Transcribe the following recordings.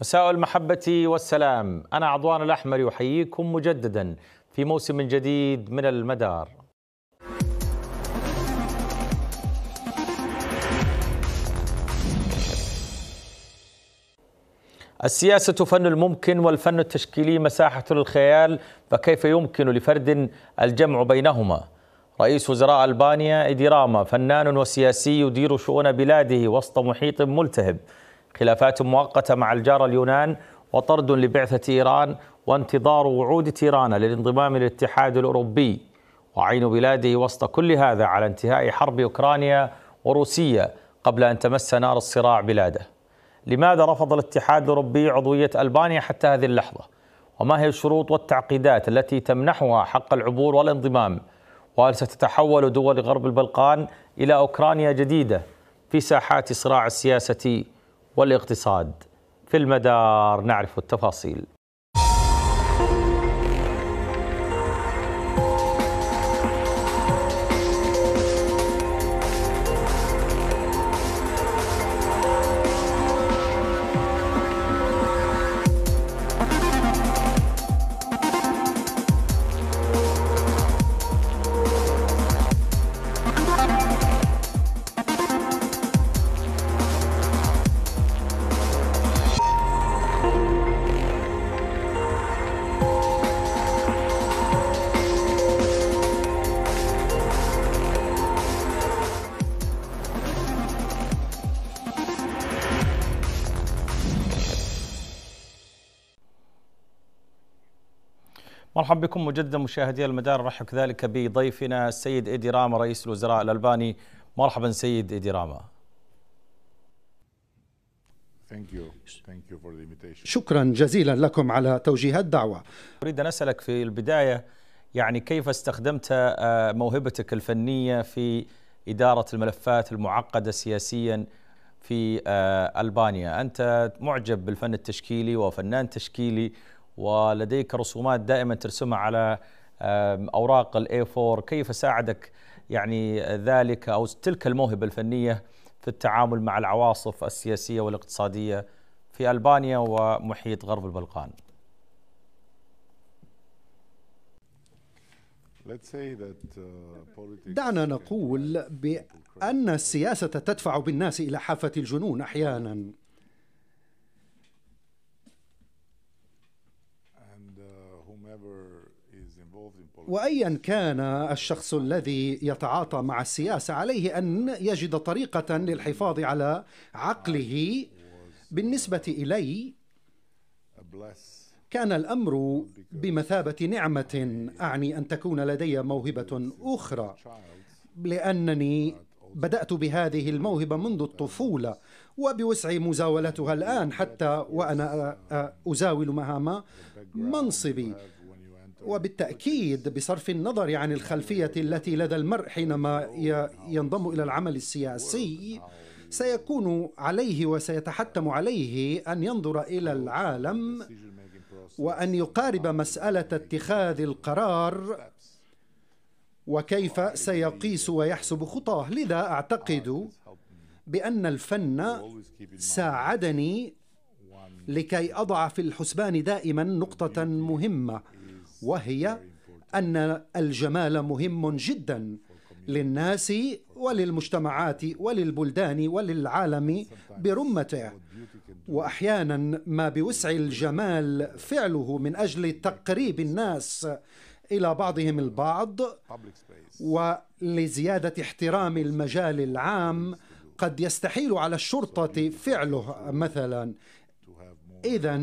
مساء المحبة والسلام أنا عضوان الأحمر يحييكم مجددا في موسم جديد من المدار السياسة فن الممكن والفن التشكيلي مساحة للخيال فكيف يمكن لفرد الجمع بينهما؟ رئيس وزراء ألبانيا إديراما فنان وسياسي يدير شؤون بلاده وسط محيط ملتهب خلافات مؤقتة مع الجارة اليونان وطرد لبعثة إيران وانتظار وعود تيران للانضمام للاتحاد الأوروبي وعين بلاده وسط كل هذا على انتهاء حرب أوكرانيا وروسيا قبل أن تمس نار الصراع بلاده لماذا رفض الاتحاد الأوروبي عضوية ألبانيا حتى هذه اللحظة؟ وما هي الشروط والتعقيدات التي تمنحها حق العبور والانضمام؟ وهل ستتحول دول غرب البلقان إلى أوكرانيا جديدة في ساحات صراع السياسة والاقتصاد في المدار نعرف التفاصيل مرحبا بكم مجددا مشاهدي المدار رحب كذلك بضيفنا السيد ايدي راما رئيس الوزراء الالباني مرحبا سيد ايدي راما شكرا جزيلا لكم على توجيه الدعوه اريد ان اسالك في البدايه يعني كيف استخدمت آه، موهبتك الفنيه في اداره الملفات المعقده سياسيا في آه، البانيا انت معجب بالفن التشكيلي وفنان تشكيلي ولديك رسومات دائما ترسمها على أوراق الاي 4 كيف ساعدك يعني ذلك أو تلك الموهبة الفنية في التعامل مع العواصف السياسية والاقتصادية في ألبانيا ومحيط غرب البلقان uh, دعنا نقول بأن السياسة تدفع بالناس إلى حافة الجنون أحيانا وايا كان الشخص الذي يتعاطى مع السياسه عليه ان يجد طريقه للحفاظ على عقله بالنسبه الي كان الامر بمثابه نعمه اعني ان تكون لدي موهبه اخرى لانني بدات بهذه الموهبه منذ الطفوله وبوسعي مزاولتها الان حتى وانا ازاول مهام منصبي وبالتأكيد بصرف النظر عن الخلفية التي لدى المرء حينما ينضم إلى العمل السياسي سيكون عليه وسيتحتم عليه أن ينظر إلى العالم وأن يقارب مسألة اتخاذ القرار وكيف سيقيس ويحسب خطاه لذا أعتقد بأن الفن ساعدني لكي أضع في الحسبان دائما نقطة مهمة وهي أن الجمال مهم جدا للناس وللمجتمعات وللبلدان وللعالم برمته واحيانا ما بوسع الجمال فعله من اجل تقريب الناس الى بعضهم البعض ولزياده احترام المجال العام قد يستحيل على الشرطه فعله مثلا اذا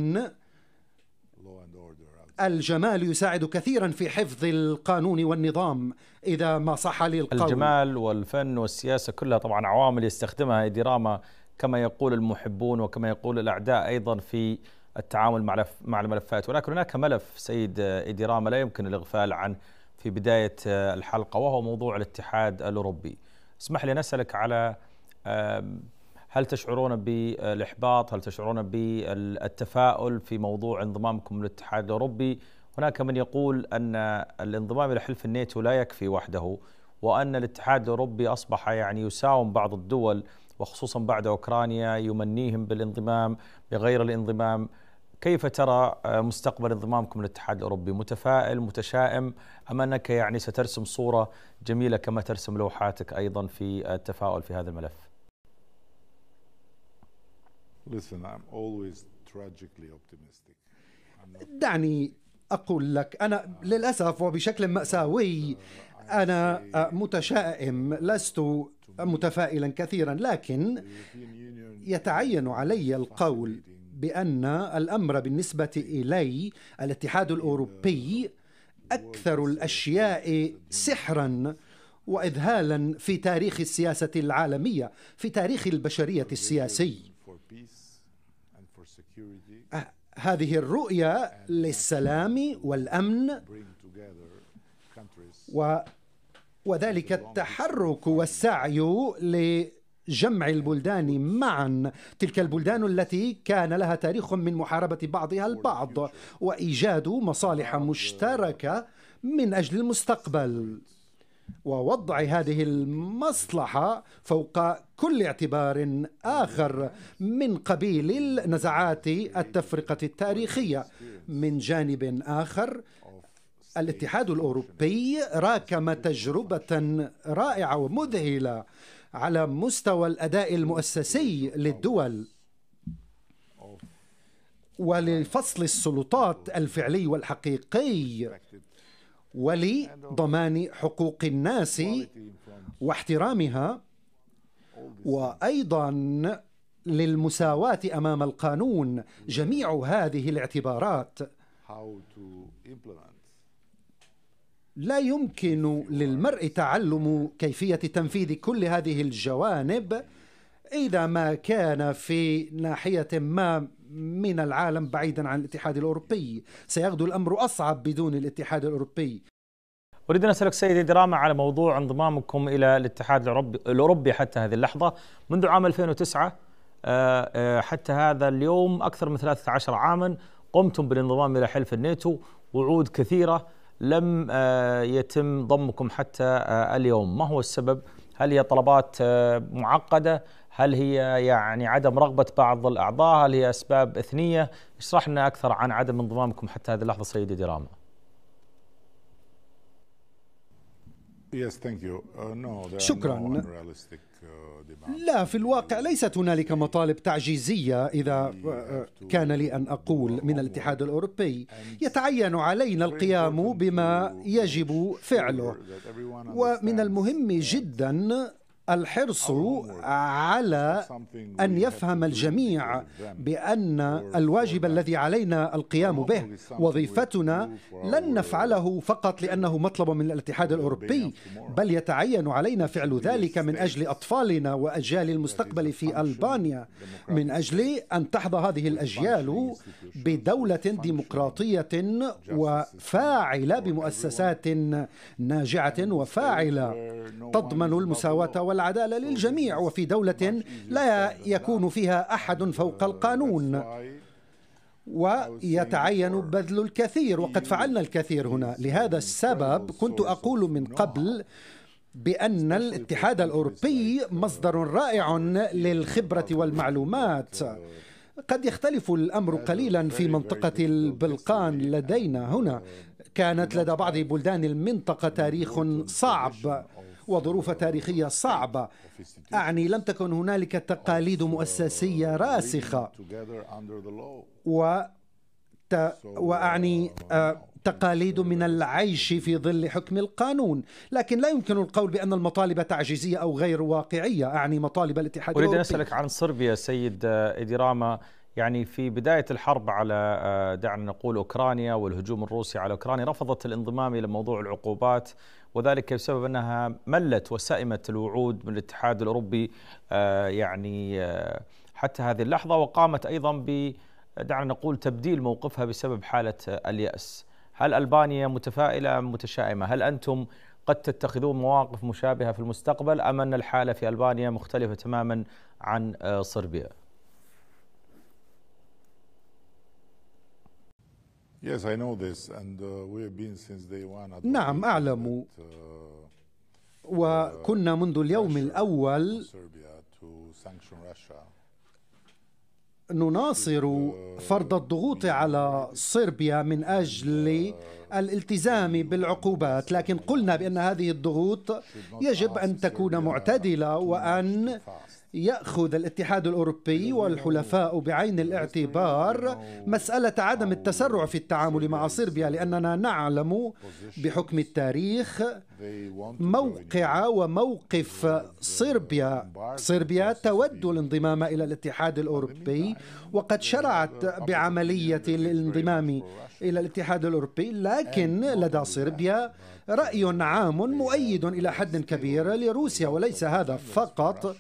الجمال يساعد كثيرا في حفظ القانون والنظام إذا ما صح لي القول الجمال والفن والسياسة كلها طبعا عوامل يستخدمها دراما كما يقول المحبون وكما يقول الأعداء أيضا في التعامل مع مع الملفات ولكن هناك ملف سيد إدراما لا يمكن الإغفال عنه في بداية الحلقة وهو موضوع الاتحاد الأوروبي اسمح لي نسألك على هل تشعرون بالإحباط هل تشعرون بالتفاؤل في موضوع انضمامكم للاتحاد الأوروبي هناك من يقول أن الانضمام إلى حلف الناتو لا يكفي وحده وأن الاتحاد الأوروبي أصبح يعني يساوم بعض الدول وخصوصا بعد أوكرانيا يمنيهم بالانضمام بغير الانضمام كيف ترى مستقبل انضمامكم للاتحاد الاوروبي؟ متفائل، متشائم ام انك يعني سترسم صوره جميله كما ترسم لوحاتك ايضا في التفاؤل في هذا الملف؟ Listen, I'm always tragically optimistic. دعني أقول لك أنا للأسف وبشكل مأساوي أنا متشائم لست متفائلا كثيرا لكن يتعين علي القول بأن الأمر بالنسبة إلي الاتحاد uh, الأوروبي أكثر الأشياء سحرا وإذهالا في تاريخ السياسة العالمية في تاريخ البشرية السياسي هذه الرؤية للسلام والأمن و وذلك التحرك والسعي لجمع البلدان معا تلك البلدان التي كان لها تاريخ من محاربة بعضها البعض وإيجاد مصالح مشتركة من أجل المستقبل ووضع هذه المصلحه فوق كل اعتبار اخر من قبيل النزعات التفرقه التاريخيه من جانب اخر الاتحاد الاوروبي راكم تجربه رائعه ومذهله على مستوى الاداء المؤسسي للدول ولفصل السلطات الفعلي والحقيقي ولضمان حقوق الناس واحترامها وايضا للمساواه امام القانون جميع هذه الاعتبارات لا يمكن للمرء تعلم كيفيه تنفيذ كل هذه الجوانب اذا ما كان في ناحيه ما من العالم بعيدا عن الاتحاد الأوروبي سيغدو الأمر أصعب بدون الاتحاد الأوروبي أريد أن أسألك سيدي دراما على موضوع انضمامكم إلى الاتحاد الأوروبي, الأوروبي حتى هذه اللحظة منذ عام 2009 آه، آه، حتى هذا اليوم أكثر من 13 عاما قمتم بالانضمام إلى حلف الناتو وعود كثيرة لم آه، يتم ضمكم حتى اليوم ما هو السبب؟ هل هي طلبات معقدة؟ هل هي يعني عدم رغبة بعض الأعضاء هل هي أسباب إثنية اشرح لنا أكثر عن عدم انضمامكم حتى هذه اللحظة سيدي دراما uh, شكرا uh, لا في الواقع ليست هنالك مطالب تعجيزيه اذا آه، آه، كان لي ان اقول من الاتحاد الاوروبي يتعين علينا القيام بما يجب فعله ومن المهم جدا الحرص على ان يفهم الجميع بان الواجب الذي علينا القيام به وظيفتنا لن نفعله فقط لانه مطلب من الاتحاد الاوروبي بل يتعين علينا فعل ذلك من اجل اطفالنا واجيال المستقبل في البانيا من اجل ان تحظى هذه الاجيال بدوله ديمقراطيه وفاعله بمؤسسات ناجعه وفاعله تضمن المساواه والعداله للجميع وفي دوله لا يكون فيها احد فوق القانون ويتعين بذل الكثير وقد فعلنا الكثير هنا لهذا السبب كنت اقول من قبل بان الاتحاد الاوروبي مصدر رائع للخبره والمعلومات قد يختلف الامر قليلا في منطقه البلقان لدينا هنا كانت لدى بعض بلدان المنطقه تاريخ صعب وظروف تاريخية صعبة أعني لم تكن هنالك تقاليد مؤسسية راسخة و وأعني آه، تقاليد من العيش في ظل حكم القانون لكن لا يمكن القول بأن المطالب تعجيزية أو غير واقعية أعني مطالب الاتحاد أريد أن أسألك عن صربيا سيد آه، إدي يعني في بداية الحرب على آه، دعنا نقول أوكرانيا والهجوم الروسي على أوكرانيا رفضت الانضمام إلى موضوع العقوبات وذلك بسبب أنها ملت وسئمت الوعود من الاتحاد الأوروبي آه، يعني آه، حتى هذه اللحظة وقامت أيضا ب دعنا نقول تبديل موقفها بسبب حالة اليأس هل ألبانيا متفائلة أم متشائمة هل أنتم قد تتخذون مواقف مشابهة في المستقبل أم أن الحالة في ألبانيا مختلفة تماما عن آه، صربيا Yes, I know this, and uh, been since day one. نعم أعلم uh, وكنا uh, منذ اليوم الأول نناصر uh, فرض الضغوط على صربيا من أجل الالتزام بالعقوبات لكن قلنا بأن هذه الضغوط يجب أن تكون معتدلة وأن ياخذ الاتحاد الاوروبي والحلفاء بعين الاعتبار مساله عدم التسرع في التعامل مع صربيا لاننا نعلم بحكم التاريخ موقع وموقف صربيا صربيا تود الانضمام الى الاتحاد الاوروبي وقد شرعت بعمليه الانضمام الى الاتحاد الاوروبي لكن لدى صربيا رأي عام مؤيد إلى حد كبير لروسيا وليس هذا فقط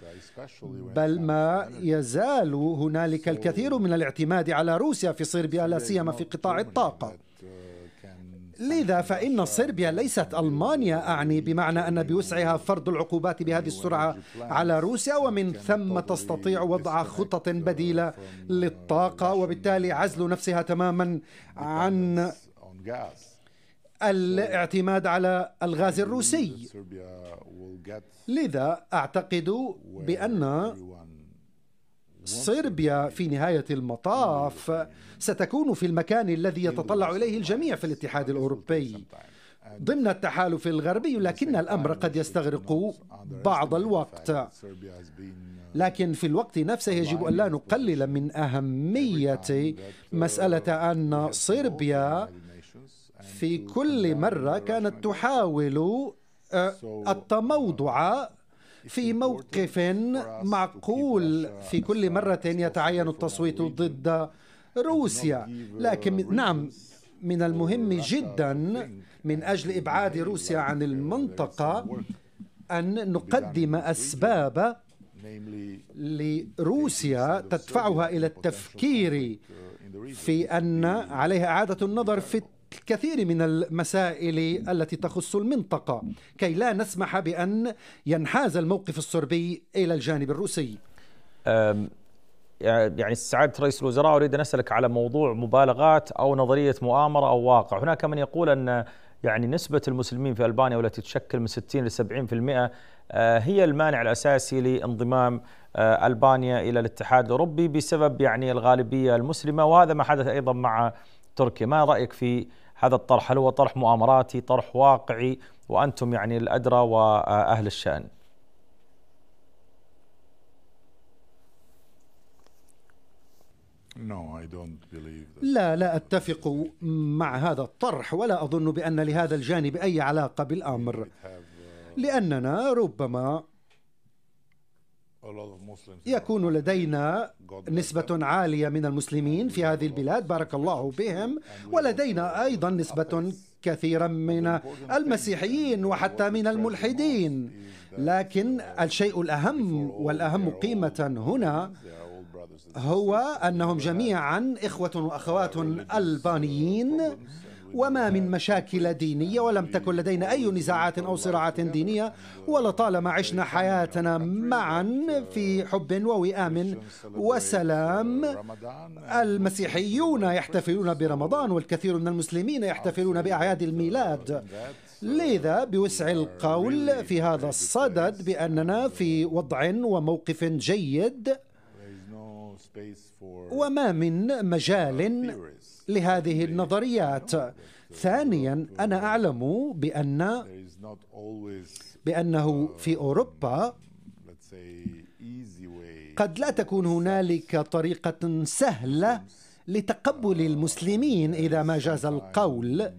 بل ما يزال هنالك الكثير من الاعتماد على روسيا في صربيا لا سيما في قطاع الطاقة لذا فإن صربيا ليست ألمانيا أعني بمعنى أن بوسعها فرض العقوبات بهذه السرعة على روسيا ومن ثم تستطيع وضع خطط بديلة للطاقة وبالتالي عزل نفسها تماما عن الاعتماد على الغاز الروسي لذا اعتقد بان صربيا في نهاية المطاف ستكون في المكان الذي يتطلع إليه الجميع في الاتحاد الأوروبي ضمن التحالف الغربي لكن الأمر قد يستغرق بعض الوقت uh, لكن في الوقت نفسه يجب أن لا نقلل من أهمية uh, مسألة أن صربيا في كل مرة كانت تحاول آه، التموضع في موقف معقول في كل مرة يتعين التصويت ضد روسيا لكن نعم من المهم جدا من أجل إبعاد روسيا عن المنطقة أن نقدم أسباب لروسيا تدفعها إلى التفكير في أن عليها إعادة النظر في الكثير من المسائل التي تخص المنطقة كي لا نسمح بأن ينحاز الموقف الصربي إلى الجانب الروسي يعني سعادة رئيس الوزراء أريد أن أسألك على موضوع مبالغات أو نظرية مؤامرة أو واقع هناك من يقول أن يعني نسبة المسلمين في ألبانيا والتي تشكل من 60 إلى 70% أه، هي المانع الأساسي لانضمام أه، ألبانيا إلى الاتحاد الأوروبي بسبب يعني الغالبية المسلمة وهذا ما حدث أيضا مع تركيا ما رأيك في هذا الطرح هل هو طرح مؤامراتي طرح واقعي وأنتم يعني الأدرى وأهل الشأن لا لا أتفق مع هذا الطرح ولا أظن بأن لهذا الجانب أي علاقة بالأمر uh, لأننا ربما يكون لدينا نسبة عالية من المسلمين في هذه البلاد بارك الله بهم ولدينا أيضا نسبة كثيرة من المسيحيين وحتى من الملحدين لكن الشيء الأهم والأهم قيمة هنا هو أنهم جميعا إخوة وأخوات ألبانيين وما من مشاكل دينية ولم تكن لدينا أي نزاعات أو صراعات دينية ولطالما عشنا حياتنا معا في حب ووئام وسلام المسيحيون يحتفلون برمضان والكثير من المسلمين يحتفلون بأعياد الميلاد لذا بوسع القول في هذا الصدد بأننا في وضع وموقف جيد وما من مجال لهذه النظريات ثانيا انا اعلم بان بانه في اوروبا قد لا تكون هنالك طريقه سهله لتقبل المسلمين اذا ما جاز القول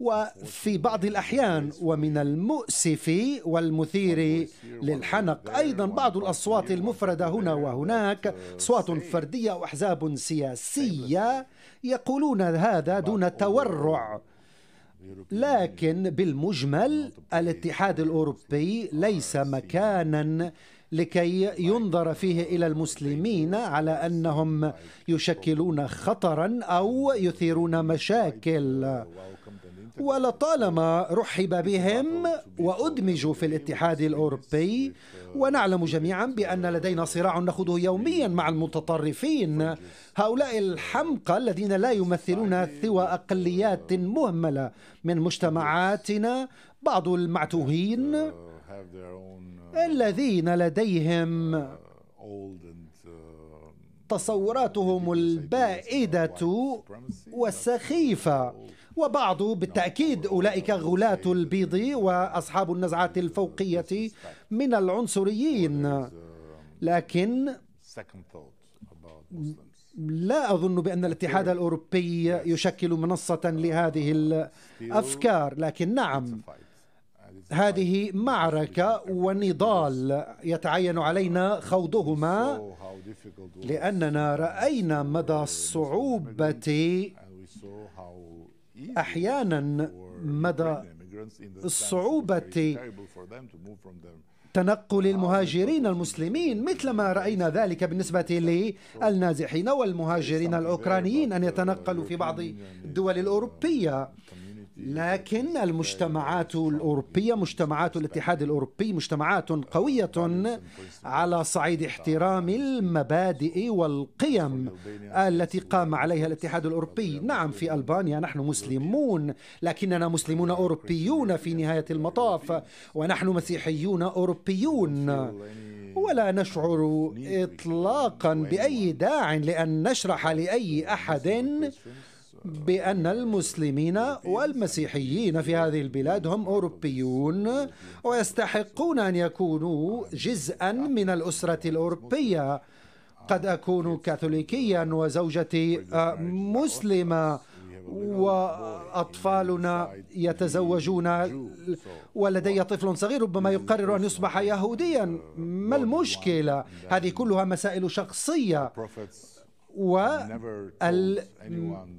وفي بعض الأحيان ومن المؤسف والمثير للحنق أيضا بعض الأصوات المفردة هنا وهناك أصوات فردية وأحزاب سياسية يقولون هذا دون تورع لكن بالمجمل الاتحاد الأوروبي ليس مكانا لكي ينظر فيه إلى المسلمين على أنهم يشكلون خطرا أو يثيرون مشاكل ولطالما رحب بهم وأدمجوا في الاتحاد الأوروبي ونعلم جميعا بأن لدينا صراع نخوضه يوميا مع المتطرفين هؤلاء الحمقى الذين لا يمثلون سوى أقليات مهملة من مجتمعاتنا بعض المعتوهين uh, uh, الذين لديهم uh, تصوراتهم البائده والسخيفه وبعض بالتأكيد أولئك غلاة البيض وأصحاب النزعات الفوقية من العنصريين لكن لا أظن بأن الاتحاد الأوروبي يشكل منصة لهذه الأفكار لكن نعم هذه معركة ونضال يتعين علينا خوضهما لأننا رأينا مدى صعوبة احيانا مدى صعوبه تنقل المهاجرين المسلمين مثل ما راينا ذلك بالنسبه للنازحين والمهاجرين الاوكرانيين ان يتنقلوا في بعض الدول الاوروبيه لكن يعني المجتمعات الأوروبية مجتمعات الاتحاد الأوروبي مجتمعات آه، قوية يعني على صعيد احترام المبادئ والقيم التي قام عليها الاتحاد الأوروبي نعم في ألبانيا نحن مسلمون لكننا مسلمون أوروبيون في نهاية المطاف ونحن مسيحيون أوروبيون يعني ولا نشعر إطلاقا بأي داع لأن نشرح لأي أحد بأن المسلمين والمسيحيين في هذه البلاد هم أوروبيون ويستحقون أن يكونوا جزءا من الأسرة الأوروبية قد أكون كاثوليكيا وزوجتي آه، مسلمة وأطفالنا يتزوجون ولدي طفل صغير ربما يقرر أن يصبح يهوديا ما المشكلة؟ هذه كلها مسائل شخصية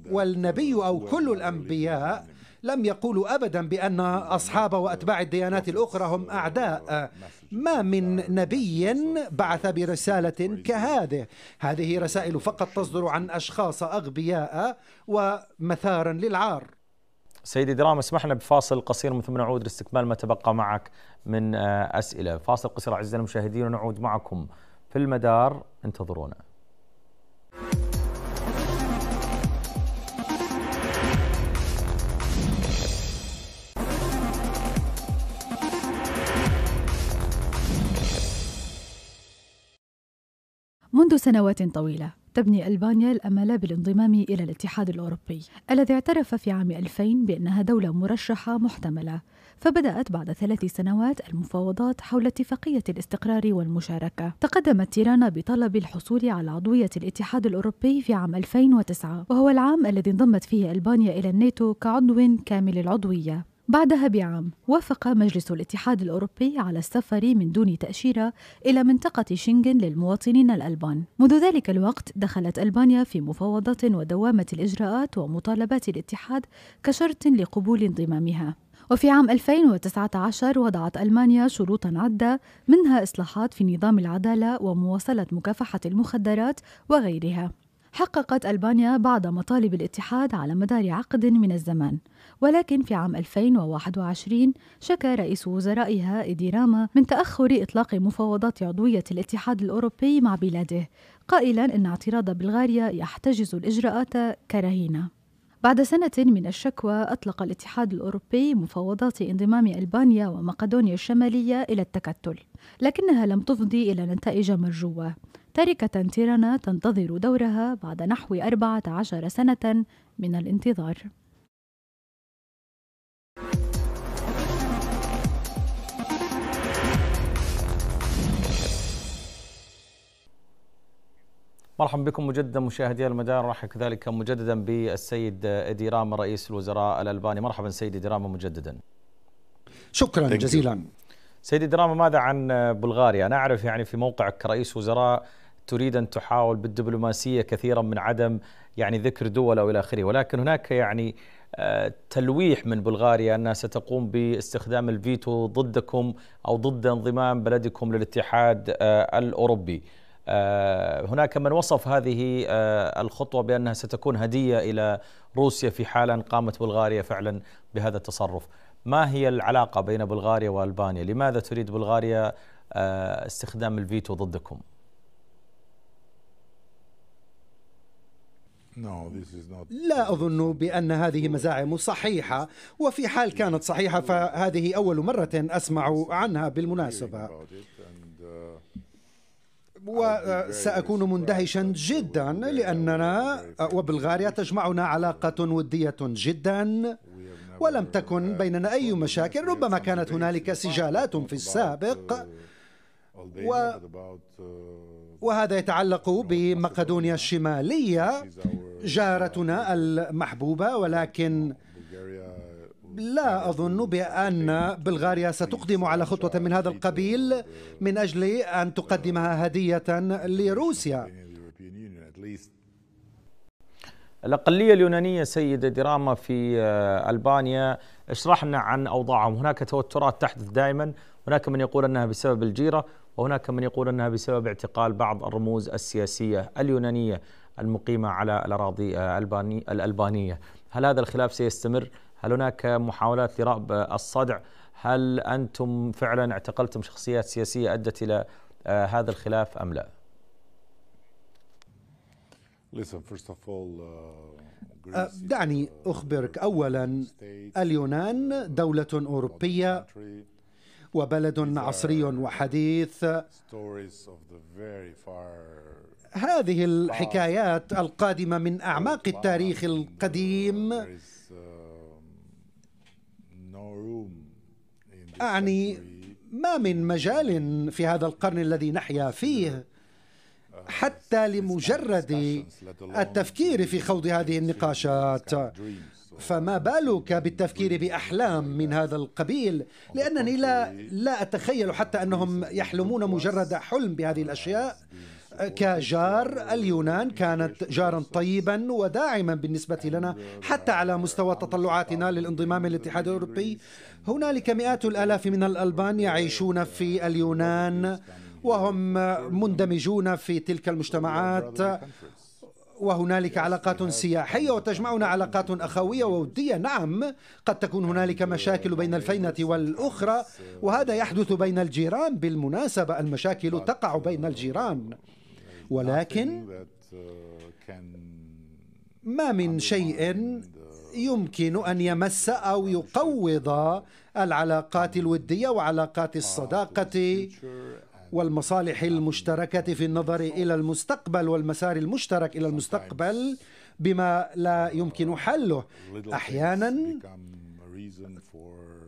والنبي أو كل الأنبياء لم يقولوا أبدا بأن أصحاب وأتباع الديانات الأخرى هم أعداء ما من نبي بعث برسالة كهذه هذه رسائل فقط تصدر عن أشخاص أغبياء ومثارا للعار سيدي درام اسمحنا بفاصل قصير من ثم نعود لاستكمال ما تبقى معك من آه، أسئلة فاصل قصير أعزائي المشاهدين ونعود معكم في المدار انتظرونا منذ سنوات طويلة تبني ألبانيا الأمل بالانضمام إلى الاتحاد الأوروبي الذي اعترف في عام 2000 بأنها دولة مرشحة محتملة فبدأت بعد ثلاث سنوات المفاوضات حول اتفاقية الاستقرار والمشاركة تقدمت تيرانا بطلب الحصول على عضوية الاتحاد الأوروبي في عام 2009 وهو العام الذي انضمت فيه ألبانيا إلى الناتو كعضو كامل العضوية بعدها بعام وافق مجلس الاتحاد الأوروبي على السفر من دون تأشيرة إلى منطقة شنغن للمواطنين الألبان منذ ذلك الوقت دخلت ألبانيا في مفاوضات ودوامة الإجراءات ومطالبات الاتحاد كشرط لقبول انضمامها وفي عام 2019 وضعت ألمانيا شروطا عدة منها إصلاحات في نظام العدالة ومواصلة مكافحة المخدرات وغيرها حققت ألبانيا بعض مطالب الاتحاد على مدار عقد من الزمان ولكن في عام 2021 شكى رئيس وزرائها إيدي راما من تأخر إطلاق مفاوضات عضوية الاتحاد الأوروبي مع بلاده قائلا إن اعتراض بلغاريا يحتجز الإجراءات كرهينة بعد سنة من الشكوى أطلق الاتحاد الأوروبي مفاوضات انضمام ألبانيا ومقدونيا الشمالية إلى التكتل، لكنها لم تفضي إلى نتائج مرجوة، تاركة تيرانا تنتظر دورها بعد نحو 14 سنة من الانتظار. مرحبا بكم مجددا مشاهدي المدار نرحب كذلك مجددا بالسيد ادي رئيس الوزراء الالباني مرحبا سيد ادي مجددا شكرا جزيلا سيد ادي ماذا عن بلغاريا انا اعرف يعني في موقعك كرئيس وزراء تريد ان تحاول بالدبلوماسيه كثيرا من عدم يعني ذكر دول او الى اخره ولكن هناك يعني آه، تلويح من بلغاريا انها ستقوم باستخدام الفيتو ضدكم او ضد انضمام بلدكم للاتحاد آه، الاوروبي آه، هناك من وصف هذه آه، الخطوة بأنها ستكون هدية إلى روسيا في حال أن قامت بلغاريا فعلا بهذا التصرف ما هي العلاقة بين بلغاريا وألبانيا؟ لماذا تريد بلغاريا آه، استخدام الفيتو ضدكم؟ لا أظن بأن هذه مزاعم صحيحة وفي حال كانت صحيحة فهذه أول مرة أسمع عنها بالمناسبة وسأكون آه، مندهشا جدا لأننا آه، وبلغاريا تجمعنا علاقة ودية جدا ولم تكن بيننا أي مشاكل ربما كانت هنالك سجالات في السابق uh, و... Uh, وهذا يتعلق بمقدونيا الشمالية جارتنا المحبوبة ولكن لا أظن بأن بلغاريا ستقدم على خطوة من هذا القبيل من أجل أن تقدمها هدية لروسيا الأقلية اليونانية سيدة دراما في آه، ألبانيا اشرح لنا عن أوضاعهم هناك توترات تحدث دائما هناك من يقول أنها بسبب الجيرة وهناك من يقول أنها بسبب اعتقال بعض الرموز السياسية اليونانية المقيمة على الأراضي آه، الألبانية هل هذا الخلاف سيستمر؟ هل هناك محاولات لرأب الصدع هل أنتم فعلا اعتقلتم شخصيات سياسية أدت إلى آه، هذا الخلاف أم لا uh, آه، uh, دعني أخبرك أولا اليونان دولة أوروبية وبلد عصري وحديث هذه الحكايات القادمة من أعماق التاريخ القديم اعني ما من مجال في هذا القرن الذي نحيا فيه حتى لمجرد التفكير في خوض هذه النقاشات فما بالك بالتفكير باحلام من هذا القبيل لانني لا لا اتخيل حتى انهم يحلمون مجرد حلم بهذه الاشياء كجار اليونان كانت جارا طيبا وداعما بالنسبة لنا حتى على مستوى تطلعاتنا للانضمام للاتحاد الأوروبي هنالك مئات الآلاف من الألبان يعيشون في اليونان وهم مندمجون في تلك المجتمعات وهنالك علاقات سياحيه وتجمعنا علاقات اخويه ووديه نعم قد تكون هنالك مشاكل بين الفينه والاخرى وهذا يحدث بين الجيران بالمناسبه المشاكل تقع بين الجيران ولكن uh, ما من شيء يمكن ان يمس او يقوض العلاقات الوديه وعلاقات الصداقه والمصالح المشتركه في النظر الى المستقبل والمسار المشترك الى المستقبل بما لا يمكن حله احيانا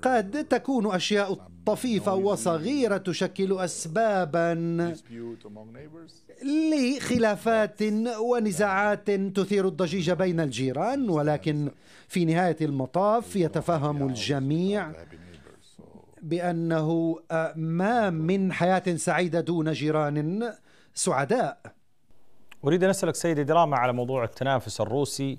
قد تكون أشياء طفيفة وصغيرة تشكل أسبابا لخلافات ونزاعات تثير الضجيج بين الجيران ولكن في نهاية المطاف يتفهم الجميع بأنه ما من حياة سعيدة دون جيران سعداء أريد أن أسألك سيدي دراما على موضوع التنافس الروسي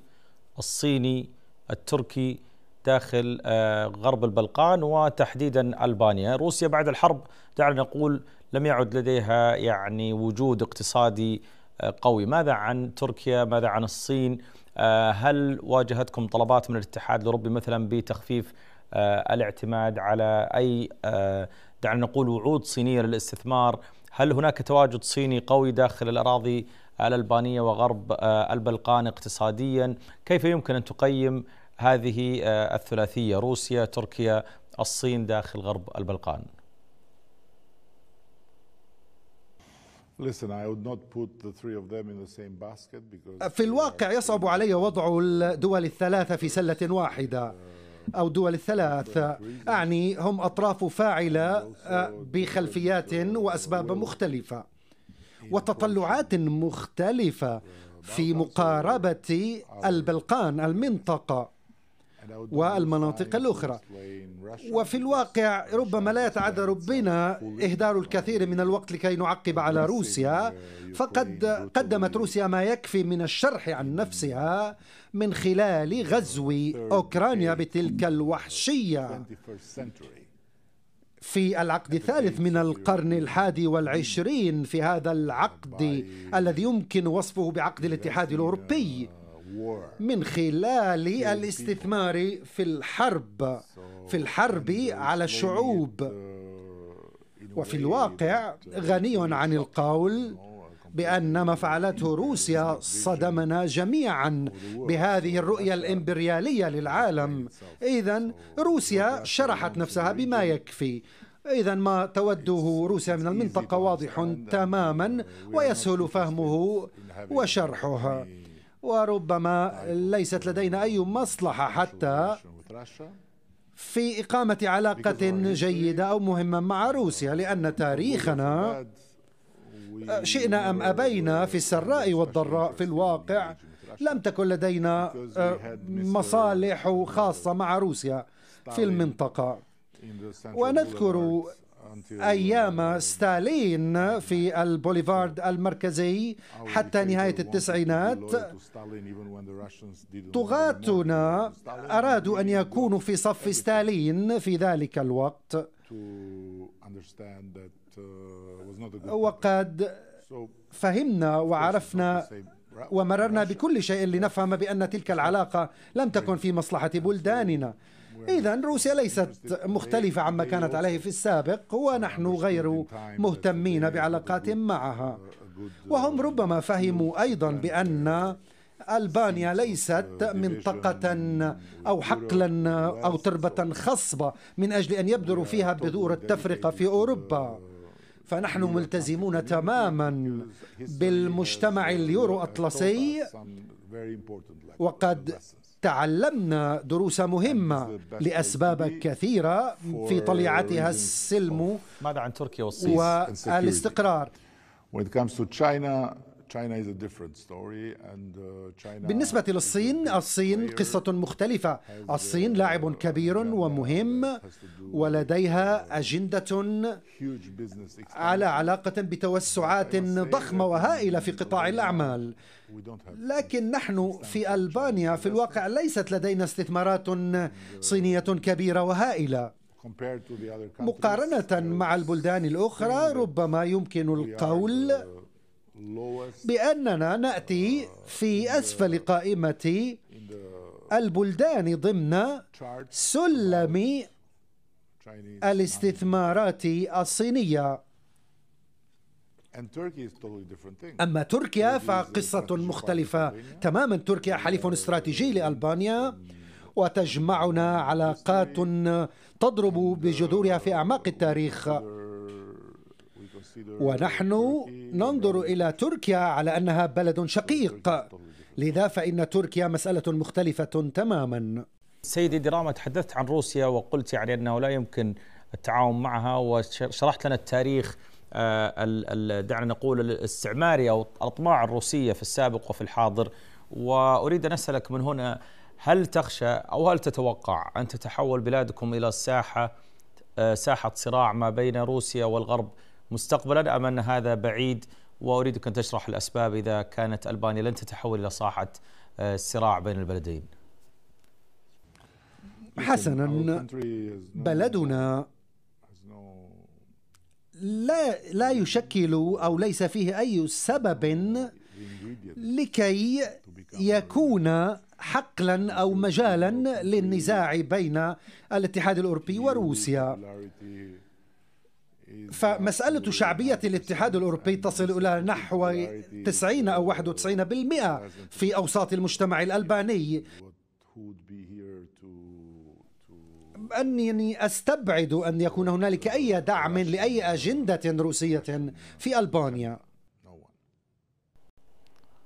الصيني التركي داخل آه، غرب البلقان وتحديدا البانيا، روسيا بعد الحرب دعنا نقول لم يعد لديها يعني وجود اقتصادي آه، قوي، ماذا عن تركيا؟ ماذا عن الصين؟ آه، هل واجهتكم طلبات من الاتحاد الاوروبي مثلا بتخفيف الاعتماد على اي دعنا نقول وعود صينيه للاستثمار؟ هل هناك تواجد صيني قوي داخل الاراضي الالبانيه وغرب البلقان اقتصاديا؟ كيف يمكن ان تقيم هذه آه، الثلاثية روسيا تركيا الصين داخل غرب البلقان في الواقع يصعب علي وضع الدول الثلاثة في سلة واحدة أو دول الثلاث أعني هم أطراف فاعلة آه، بخلفيات وأسباب مختلفة وتطلعات مختلفة في مقاربة البلقان المنطقة والمناطق الأخرى وفي الواقع ربما لا يتعذر بنا إهدار الكثير من الوقت لكي نعقب على روسيا فقد قدمت روسيا ما يكفي من الشرح عن نفسها من خلال غزو أوكرانيا بتلك الوحشية في العقد الثالث من القرن الحادي والعشرين في هذا العقد الذي يمكن وصفه بعقد الاتحاد الأوروبي من خلال الاستثمار في الحرب في الحرب على الشعوب uh, وفي الواقع uh, غني عن القول بأن ما فعلته روسيا صدمنا جميعا بهذه الرؤية الإمبريالية للعالم إذا روسيا شرحت نفسها بما يكفي إذا ما توده روسيا من المنطقة واضح uh, تماما ويسهل فهمه وشرحها وربما ليست لدينا أي مصلحة حتى في إقامة علاقة جيدة أو مهمة مع روسيا لأن تاريخنا شئنا أم أبينا في السراء والضراء في الواقع لم تكن لدينا آه، مصالح خاصة مع روسيا في المنطقة ونذكر أيام ستالين في البوليفارد المركزي حتى نهاية التسعينات طغاتنا أرادوا أن يكونوا في صف ستالين في ذلك الوقت وقد فهمنا وعرفنا ومررنا بكل شيء لنفهم بأن تلك العلاقة لم تكن في مصلحة بلداننا إذا روسيا ليست مختلفة عما كانت عليه في السابق ونحن غير مهتمين بعلاقات معها وهم ربما فهموا أيضا بأن ألبانيا ليست منطقة أو حقلا أو تربة خصبة من أجل أن يبذروا فيها بذور التفرقة في أوروبا فنحن ملتزمون تماما بالمجتمع اليورو أطلسي وقد تعلمنا دروس مهمة لأسباب كثيرة في طليعتها السلم ماذا عن تركيا والصين والاستقرار uh, بالنسبة للصين الصين قصة مختلفة الصين لاعب كبير ومهم ولديها أجندة على علاقة بتوسعات ضخمة وهائلة في قطاع الأعمال لكن نحن في ألبانيا في الواقع ليست لدينا استثمارات صينية كبيرة وهائلة مقارنة مع البلدان الأخرى ربما يمكن القول بأننا نأتي في أسفل قائمة البلدان ضمن سلم الاستثمارات الصينية أما تركيا فقصة مختلفة تماما تركيا حليف استراتيجي لألبانيا وتجمعنا علاقات تضرب بجذورها في أعماق التاريخ ونحن ننظر إلى تركيا على أنها بلد شقيق لذا فإن تركيا مسألة مختلفة تماما سيدي دراما تحدثت عن روسيا وقلت يعني أنه لا يمكن التعاون معها وشرحت لنا التاريخ آه، دعنا نقول الاستعماري أو الأطماع الروسية في السابق وفي الحاضر وأريد أن أسألك من هنا هل تخشى أو هل تتوقع أن تتحول بلادكم إلى ساحه آه، ساحة صراع ما بين روسيا والغرب مستقبلا أم أن هذا بعيد وأريدك أن تشرح الأسباب إذا كانت ألبانيا لن تتحول إلى ساحة آه، صراع بين البلدين حسنا بلدنا لا لا يشكل او ليس فيه اي سبب لكي يكون حقلا او مجالا للنزاع بين الاتحاد الاوروبي وروسيا فمسألة شعبية الاتحاد الأوروبي تصل إلى نحو 90 أو 91% في أوساط المجتمع الألباني أنني يعني أستبعد أن يكون هنالك أي دعم لأي أجندة روسية في ألبانيا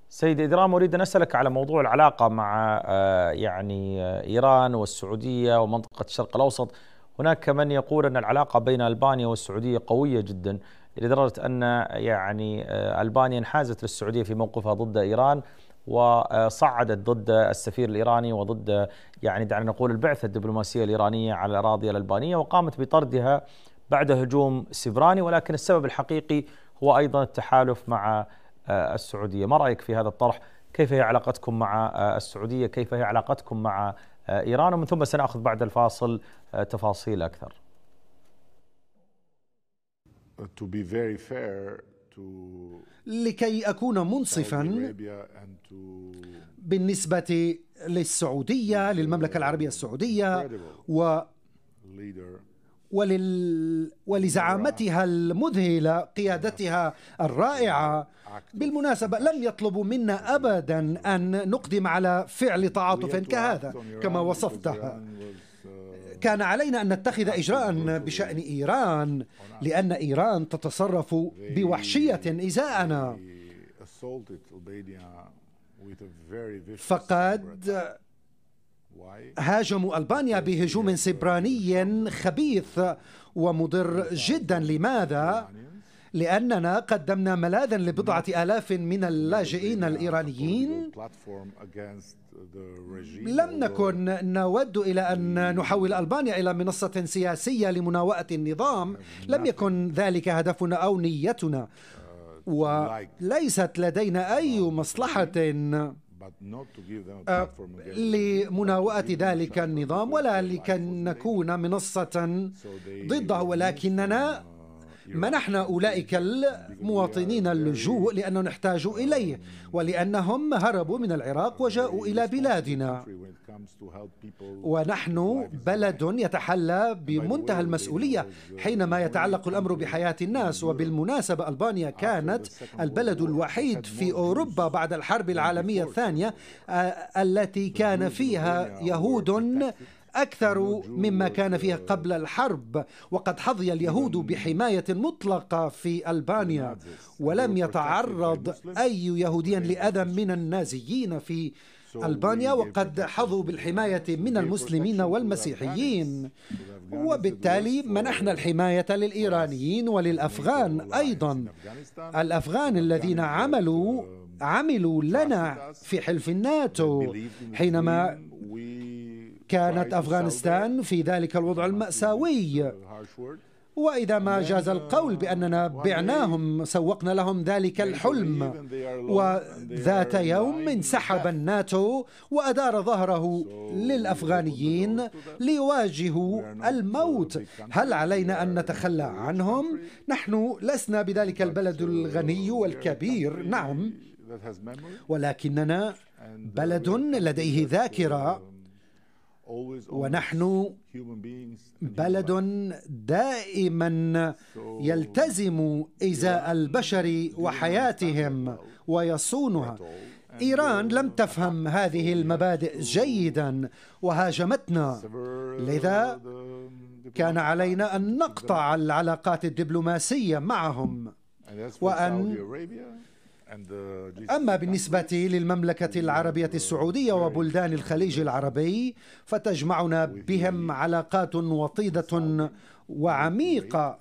سيد إدرام أريد أن أسألك على موضوع العلاقة مع آه، يعني آه، إيران والسعودية ومنطقة الشرق الأوسط هناك من يقول أن العلاقة بين ألبانيا والسعودية قوية جدا لدرجة أن يعني آه، ألبانيا انحازت للسعودية في موقفها ضد إيران وصعدت ضد السفير الايراني وضد يعني دعنا نقول البعثه الدبلوماسيه الايرانيه على الاراضي الالبانيه وقامت بطردها بعد هجوم سبراني ولكن السبب الحقيقي هو ايضا التحالف مع آه، السعوديه، ما رايك في هذا الطرح؟ كيف هي علاقتكم مع آه، السعوديه؟ كيف هي علاقتكم مع آه، ايران؟ ومن ثم سناخذ بعد الفاصل تفاصيل اكثر. To be very fair, لكي أكون منصفا بالنسبة للسعودية للمملكة العربية السعودية و ولل... ولزعامتها المذهلة قيادتها الرائعة بالمناسبة لم يطلبوا منا أبدا أن نقدم على فعل تعاطف كهذا كما وصفتها كان علينا أن نتخذ إجراء بشأن إيران لأن إيران تتصرف بوحشية إزاءنا فقد هاجموا ألبانيا بهجوم سبراني خبيث ومضر جدا لماذا؟ لأننا قدمنا ملاذا لبضعة آلاف من اللاجئين الإيرانيين لم نكن نود إلى أن نحول ألبانيا إلى منصة سياسية لمناوءة النظام لم يكن ذلك هدفنا أو نيتنا وليست لدينا أي مصلحة آه، لمناوءة ذلك النظام ولا لكي نكون منصة ضده ولكننا منحنا أولئك المواطنين اللجوء لأنه نحتاج إليه ولأنهم هربوا من العراق وجاءوا إلى بلادنا ونحن بلد يتحلى بمنتهى المسؤولية حينما يتعلق الأمر بحياة الناس وبالمناسبة ألبانيا كانت البلد الوحيد في أوروبا بعد الحرب العالمية الثانية آه، التي كان فيها يهود أكثر مما كان فيه قبل الحرب وقد حظي اليهود بحماية مطلقة في ألبانيا ولم يتعرض أي يهودي لأذى من النازيين في ألبانيا وقد حظوا بالحماية من المسلمين والمسيحيين وبالتالي منحنا الحماية للإيرانيين وللأفغان أيضا الأفغان الذين عملوا um, عملوا لنا في حلف الناتو حينما كانت أفغانستان في ذلك الوضع المأساوي وإذا ما جاز القول بأننا بعناهم سوقنا لهم ذلك الحلم وذات يوم انسحب الناتو وأدار ظهره للأفغانيين ليواجهوا الموت هل علينا أن نتخلى عنهم؟ نحن لسنا بذلك البلد الغني والكبير نعم ولكننا بلد لديه ذاكرة ونحن بلد دائما يلتزم إزاء البشر وحياتهم ويصونها uh, إيران لم تفهم هذه المبادئ جيدا وهاجمتنا لذا كان علينا أن نقطع العلاقات الدبلوماسية معهم وأن Uh, أما بالنسبة للمملكة العربية السعودية وبلدان الخليج العربي فتجمعنا بهم علاقات وطيدة وعميقة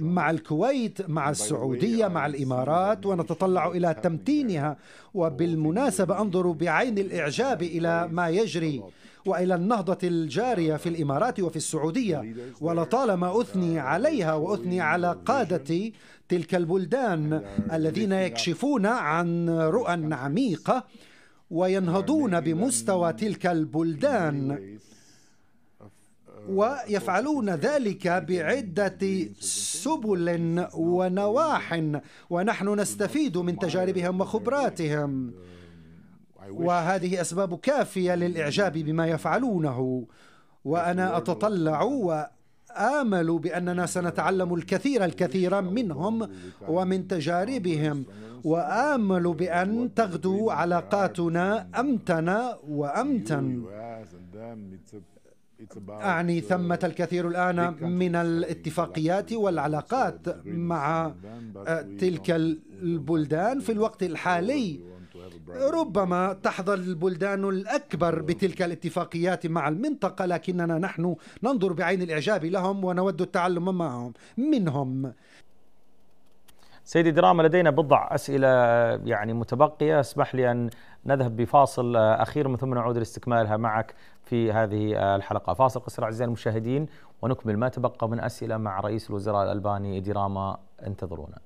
مع الكويت مع السعودية مع الإمارات ونتطلع إلى تمتينها وبالمناسبة أنظر بعين الإعجاب إلى ما يجري وإلى النهضة الجارية في الإمارات وفي السعودية ولطالما أثني عليها وأثني على قادة تلك البلدان الذين يكشفون عن رؤى عميقة وينهضون بمستوى تلك البلدان ويفعلون ذلك بعدة سبل ونواح ونحن نستفيد من تجاربهم وخبراتهم وهذه أسباب كافية mm. للإعجاب بما يفعلونه وأنا أتطلع وآمل بأننا سنتعلم الكثير الكثير منهم ومن تجاربهم وآمل بأن تغدو علاقاتنا أمتن وأمتن أعني ثمة الكثير الآن من الاتفاقيات والعلاقات مع تلك البلدان في الوقت الحالي ربما تحظى البلدان الأكبر بتلك الاتفاقيات مع المنطقة لكننا نحن ننظر بعين الإعجاب لهم ونود التعلم معهم منهم سيدي دراما لدينا بضع أسئلة يعني متبقية اسمح لي أن نذهب بفاصل أخير من ثم نعود لاستكمالها معك في هذه الحلقة فاصل قصير أعزائي المشاهدين ونكمل ما تبقى من أسئلة مع رئيس الوزراء الألباني دراما انتظرونا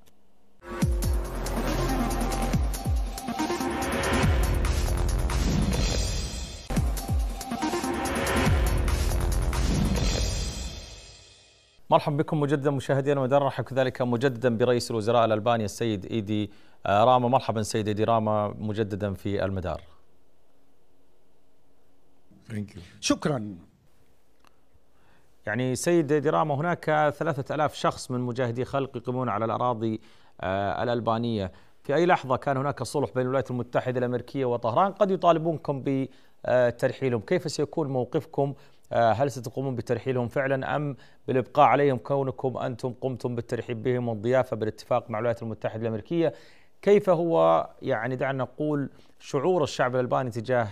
مرحبا بكم مجددا مشاهدينا ودار كذلك مجددا برئيس الوزراء الالباني السيد ايدي راما مرحبا سيد ايدي راما مجددا في المدار شكرا يعني سيد ايدي راما هناك ثلاثة ألاف شخص من مجاهدي خلق يقيمون على الأراضي آه، الألبانية في أي لحظة كان هناك صلح بين الولايات المتحدة الأمريكية وطهران قد يطالبونكم بترحيلهم كيف سيكون موقفكم آه، هل ستقومون بترحيلهم فعلا أم بالإبقاء عليهم كونكم أنتم قمتم بالترحيب بهم والضيافة بالاتفاق مع الولايات المتحدة الأمريكية كيف هو يعني دعنا نقول شعور الشعب الألباني تجاه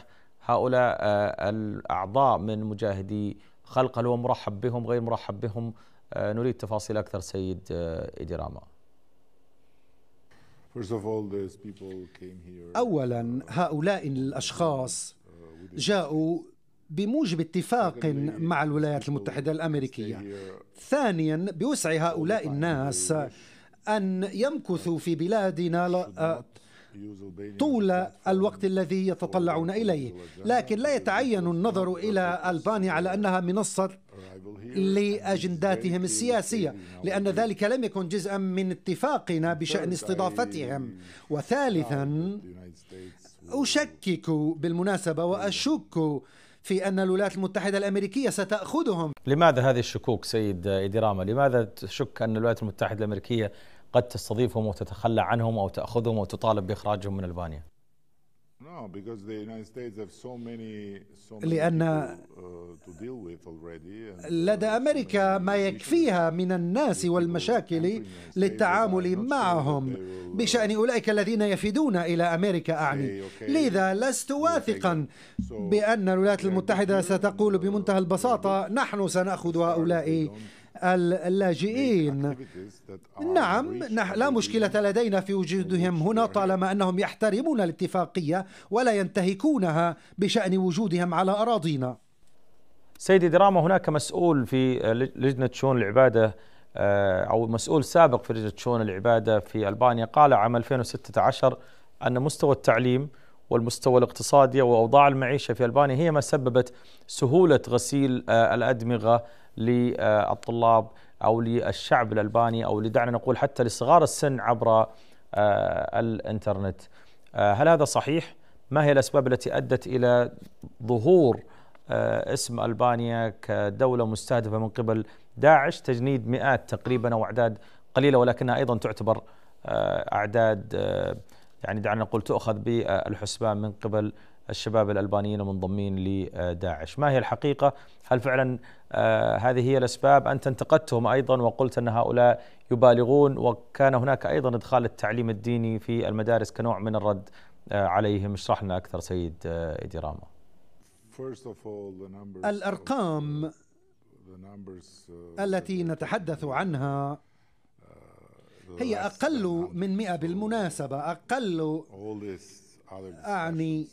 هؤلاء آه، الأعضاء من مجاهدي خلق هل هو مرحب بهم غير مرحب بهم آه، نريد تفاصيل أكثر سيد إدراما أولا هؤلاء الأشخاص جاءوا بموجب اتفاق مع الولايات المتحدة الأمريكية ثانيا بوسع هؤلاء الناس أن يمكثوا في بلادنا آه، طول الوقت الذي يتطلعون إليه لكن لا يتعين النظر إلى ألبانيا على أنها منصة لأجنداتهم السياسية لأن ذلك لم يكن جزءا من اتفاقنا بشأن استضافتهم وثالثا أشكك بالمناسبة وأشك في أن الولايات المتحدة الأمريكية ستأخذهم لماذا هذه الشكوك سيد إدراما لماذا تشك أن الولايات المتحدة الأمريكية قد تستضيفهم وتتخلى عنهم أو تأخذهم وتطالب بإخراجهم من ألبانيا لأن uh, uh, لدى أمريكا ما يكفيها من الناس والمشاكل للتعامل معهم uh, بشأن أولئك الذين يفدون إلى أمريكا أعني لذا لست واثقا بأن الولايات المتحدة ستقول بمنتهى البساطة نحن سنأخذ هؤلاء اللاجئين نعم لا مشكلة لدينا في وجودهم هنا طالما أنهم يحترمون الاتفاقية ولا ينتهكونها بشأن وجودهم على أراضينا سيدي دراما هناك مسؤول في لجنة شؤون العبادة آه، أو مسؤول سابق في لجنة شؤون العبادة في ألبانيا قال عام 2016 أن مستوى التعليم والمستوى الاقتصادي وأوضاع المعيشة في ألبانيا هي ما سببت سهولة غسيل آه، الأدمغة للطلاب او للشعب الالباني او لدعنا نقول حتى لصغار السن عبر آه، الانترنت. آه، هل هذا صحيح؟ ما هي الاسباب التي ادت الى ظهور آه، اسم البانيا كدوله مستهدفه من قبل داعش تجنيد مئات تقريبا او اعداد قليله ولكنها ايضا تعتبر اعداد يعني دعنا نقول تؤخذ بالحسبان من قبل الشباب الألبانيين المنضمين لداعش ما هي الحقيقة هل فعلا آه، هذه هي الأسباب أنت انتقدتهم أيضا وقلت أن هؤلاء يبالغون وكان هناك أيضا إدخال التعليم الديني في المدارس كنوع من الرد آه، عليهم اشرح لنا أكثر سيد إيدي آه، الأرقام uh, التي نتحدث عنها uh, هي أقل من مئة بالمناسبة أقل أعني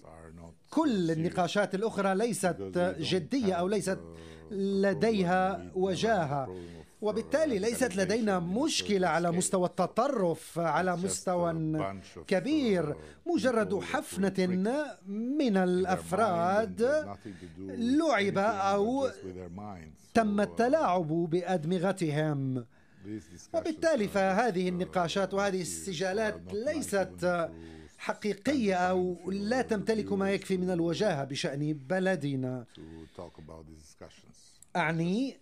كل النقاشات الأخرى ليست جدية أو ليست لديها وجاهة uh, وبالتالي ليست لدينا مشكلة على مستوى التطرف على مستوى uh, كبير مجرد حفنة من الأفراد لعب أو uh, تم التلاعب بأدمغتهم وبالتالي فهذه النقاشات وهذه السجالات ليست حقيقية أو لا تمتلك ما يكفي من الوجاهة بشأن بلدنا أعني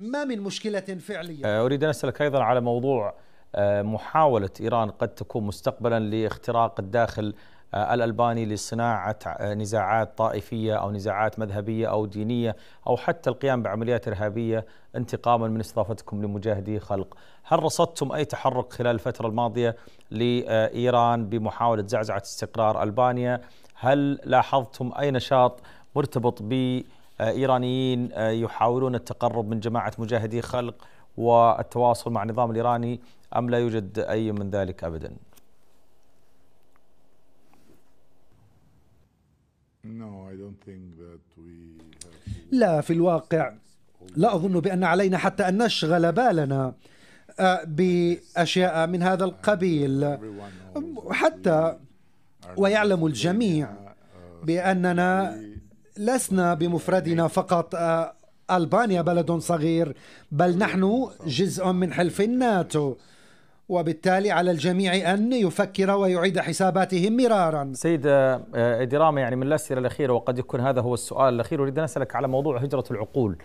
ما من مشكلة فعلية آه، أريد أن أسألك أيضا على موضوع آه، محاولة إيران قد تكون مستقبلا لاختراق الداخل آه، الألباني لصناعة آه، نزاعات طائفية أو نزاعات مذهبية أو دينية أو حتى القيام بعمليات إرهابية انتقاما من استضافتكم لمجاهدي خلق هل رصدتم أي تحرك خلال الفترة الماضية لإيران بمحاولة زعزعة استقرار ألبانيا هل لاحظتم أي نشاط مرتبط بإيرانيين آه، يحاولون التقرب من جماعة مجاهدي خلق والتواصل مع النظام الإيراني أم لا يوجد أي من ذلك أبداً؟ لا في الواقع لا أظن بأن علينا حتى أن نشغل بالنا آه، بأشياء من هذا القبيل حتى ويعلم الجميع بأننا لسنا بمفردنا فقط آه، ألبانيا بلد صغير بل نحن جزء من حلف الناتو وبالتالي على الجميع أن يفكر ويعيد حساباتهم مرارا سيد آه، آه، إدرامة يعني من الأسئلة الأخيرة وقد يكون هذا هو السؤال الأخير أريد أن أسألك على موضوع هجرة العقول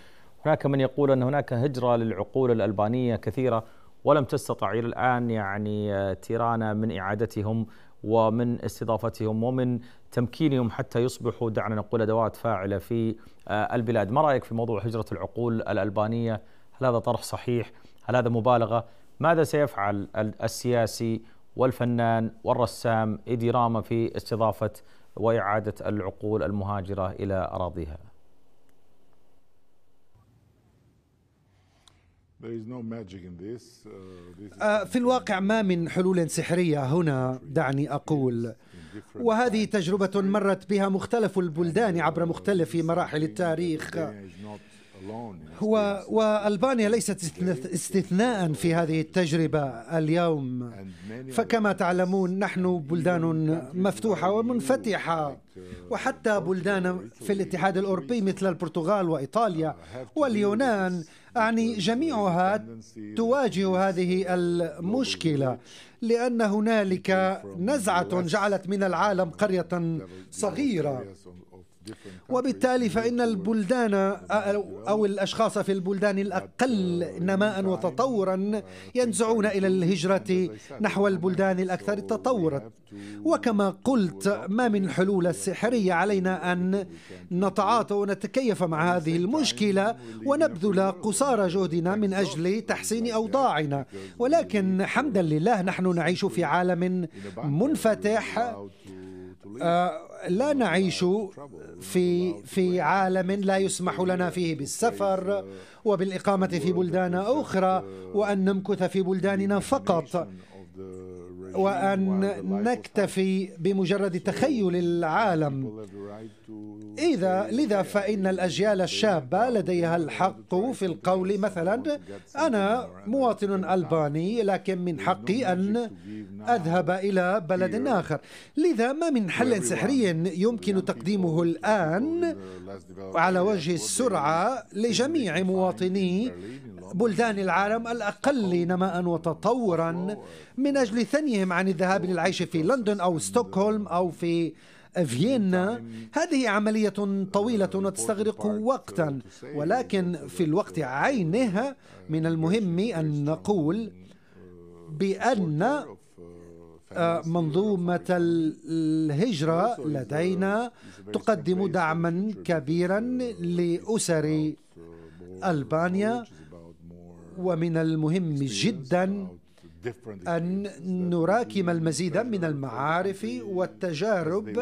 هناك من يقول أن هناك هجرة للعقول الألبانية كثيرة ولم تستطع إلى الآن يعني آه، تيرانا من إعادتهم ومن استضافتهم ومن تمكينهم حتى يصبحوا دعنا نقول أدوات فاعلة في البلاد ما رأيك في موضوع هجرة العقول الألبانية هل هذا طرح صحيح هل هذا مبالغة ماذا سيفعل السياسي والفنان والرسام إيدي راما في استضافة وإعادة العقول المهاجرة إلى أراضيها uh, آه، في الواقع ما من حلول سحرية هنا دعني أقول وهذه تجربة مرت بها مختلف البلدان عبر مختلف مراحل التاريخ والبانيا ليست استثناء في هذه التجربه اليوم فكما تعلمون نحن بلدان مفتوحه ومنفتحه وحتى بلدان في الاتحاد الاوروبي مثل البرتغال وايطاليا واليونان يعني جميعها تواجه هذه المشكله لان هنالك نزعه جعلت من العالم قريه صغيره وبالتالي فإن البلدان أو الأشخاص في البلدان الأقل نماء وتطورا uh, ينزعون إلى الهجرة نحو البلدان الأكثر تطورا وكما قلت ما من حلول uh, سحرية علينا أن نتعاطى ونتكيف مع هذه المشكلة ونبذل قصارى جهدنا من أجل تحسين أوضاعنا ولكن حمدا لله نحن نعيش في عالم منفتح آه، لا نعيش في في عالم لا يسمح لنا فيه بالسفر وبالإقامة في بلدان أخرى وأن نمكث في بلداننا فقط وأن نكتفي بمجرد تخيل العالم إذا لذا فإن الأجيال الشابة لديها الحق في القول مثلا أنا مواطن ألباني لكن من حقي أن أذهب إلى بلد آخر لذا ما من حل سحري يمكن تقديمه الآن على وجه السرعة لجميع مواطني بلدان العالم الأقل نماء وتطورا من أجل ثنيهم عن الذهاب للعيش في لندن أو ستوكهولم أو في فيينا هذه عملية طويلة وتستغرق وقتا ولكن في الوقت عينها من المهم أن نقول بأن uh, آه، منظومة الهجرة لدينا تقدم دعما كبيرا uh, لأسر uh, ألبانيا ومن المهم جدا أن نراكم المزيد من المعارف والتجارب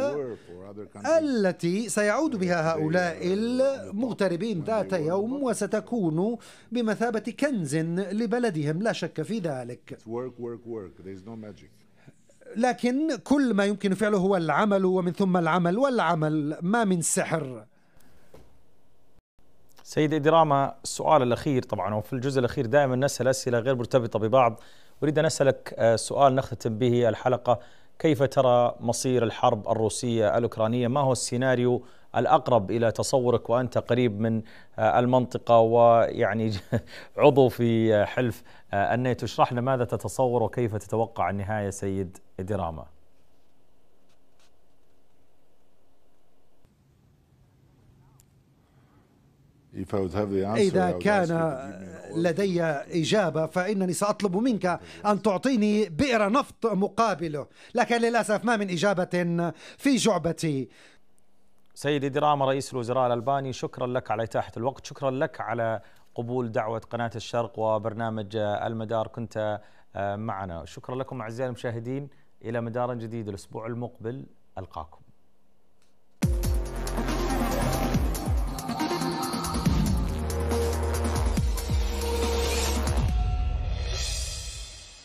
التي سيعود بها هؤلاء المغتربين ذات يوم وستكون بمثابة كنز لبلدهم لا شك في ذلك لكن كل ما يمكن فعله هو العمل ومن ثم العمل والعمل ما من سحر سيد إدراما السؤال الأخير طبعا وفي الجزء الأخير دائما نسأل أسئلة غير مرتبطة ببعض أريد أن أسألك آه، سؤال نختتم به الحلقة كيف ترى مصير الحرب الروسية الأوكرانية ما هو السيناريو الأقرب إلى تصورك وأنت قريب من آه، المنطقة ويعني عضو في حلف آه، الناتو اشرح لنا ماذا تتصور وكيف تتوقع النهاية سيد إدراما إذا كان لدي إجابة فإنني سأطلب منك أن تعطيني بئر نفط مقابله لكن للأسف ما من إجابة في جعبتي سيدي دراما رئيس الوزراء الألباني شكرا لك على إتاحة الوقت شكرا لك على قبول دعوة قناة الشرق وبرنامج آه، المدار كنت آه، معنا شكرا لكم أعزائي المشاهدين إلى مدار جديد الأسبوع المقبل ألقاكم